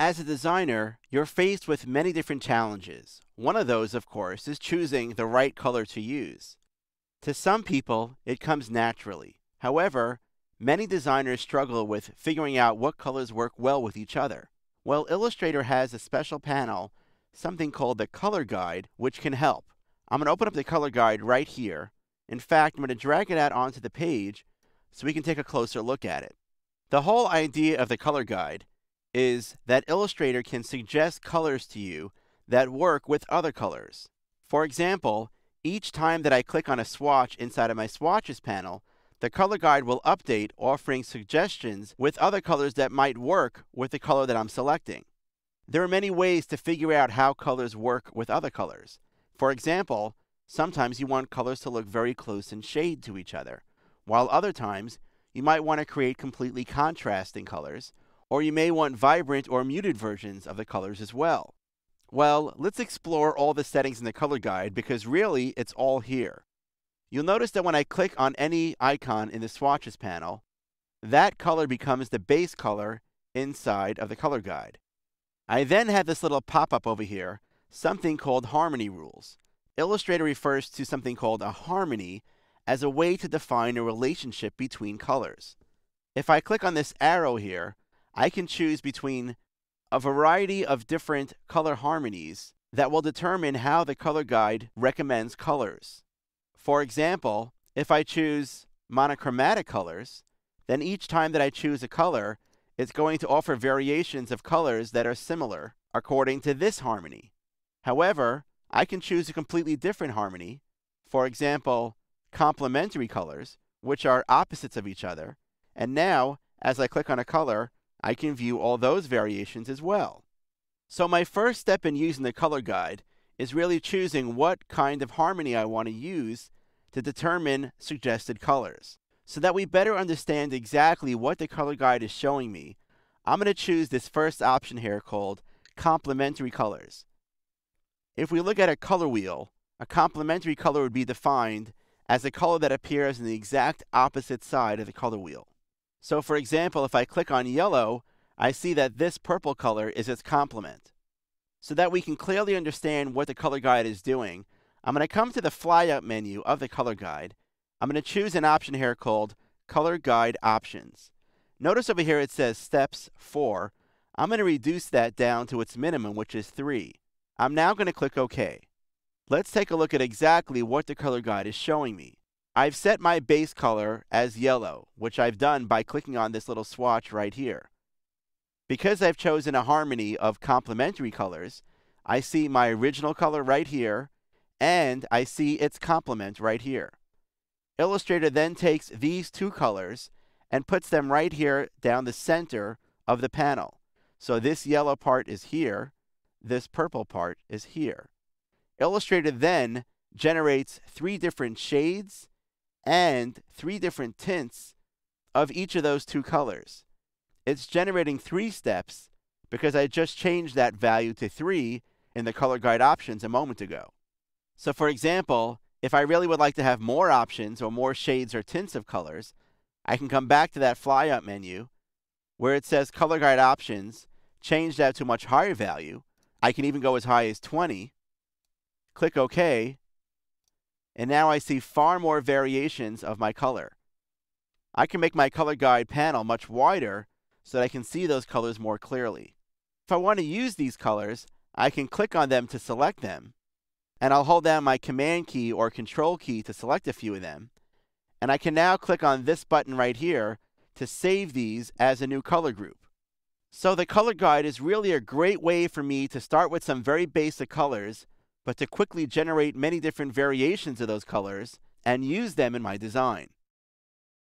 As a designer, you're faced with many different challenges. One of those, of course, is choosing the right color to use. To some people, it comes naturally. However, many designers struggle with figuring out what colors work well with each other. Well, Illustrator has a special panel, something called the Color Guide, which can help. I'm going to open up the Color Guide right here. In fact, I'm going to drag it out onto the page so we can take a closer look at it. The whole idea of the Color Guide is that Illustrator can suggest colors to you that work with other colors. For example, each time that I click on a swatch inside of my swatches panel, the color guide will update offering suggestions with other colors that might work with the color that I'm selecting. There are many ways to figure out how colors work with other colors. For example, sometimes you want colors to look very close in shade to each other, while other times you might want to create completely contrasting colors or you may want vibrant or muted versions of the colors as well. Well, let's explore all the settings in the color guide because really it's all here. You'll notice that when I click on any icon in the swatches panel, that color becomes the base color inside of the color guide. I then have this little pop-up over here, something called harmony rules. Illustrator refers to something called a harmony as a way to define a relationship between colors. If I click on this arrow here, I can choose between a variety of different color harmonies that will determine how the color guide recommends colors. For example, if I choose monochromatic colors, then each time that I choose a color, it's going to offer variations of colors that are similar according to this harmony. However, I can choose a completely different harmony, for example, complementary colors, which are opposites of each other. And now, as I click on a color, I can view all those variations as well. So my first step in using the color guide is really choosing what kind of harmony I want to use to determine suggested colors. So that we better understand exactly what the color guide is showing me, I'm going to choose this first option here called complementary colors. If we look at a color wheel, a complementary color would be defined as a color that appears on the exact opposite side of the color wheel. So for example, if I click on yellow, I see that this purple color is its complement. So that we can clearly understand what the color guide is doing, I'm going to come to the flyout menu of the color guide. I'm going to choose an option here called Color Guide Options. Notice over here it says Steps 4. I'm going to reduce that down to its minimum, which is 3. I'm now going to click OK. Let's take a look at exactly what the color guide is showing me. I've set my base color as yellow, which I've done by clicking on this little swatch right here. Because I've chosen a harmony of complementary colors, I see my original color right here, and I see its complement right here. Illustrator then takes these two colors and puts them right here down the center of the panel. So this yellow part is here, this purple part is here. Illustrator then generates three different shades and three different tints of each of those two colors. It's generating three steps because I just changed that value to three in the color guide options a moment ago. So for example, if I really would like to have more options or more shades or tints of colors, I can come back to that fly up menu where it says color guide options, change that to a much higher value. I can even go as high as 20, click OK, and now I see far more variations of my color. I can make my color guide panel much wider so that I can see those colors more clearly. If I want to use these colors, I can click on them to select them, and I'll hold down my Command key or Control key to select a few of them, and I can now click on this button right here to save these as a new color group. So the color guide is really a great way for me to start with some very basic colors but to quickly generate many different variations of those colors and use them in my design.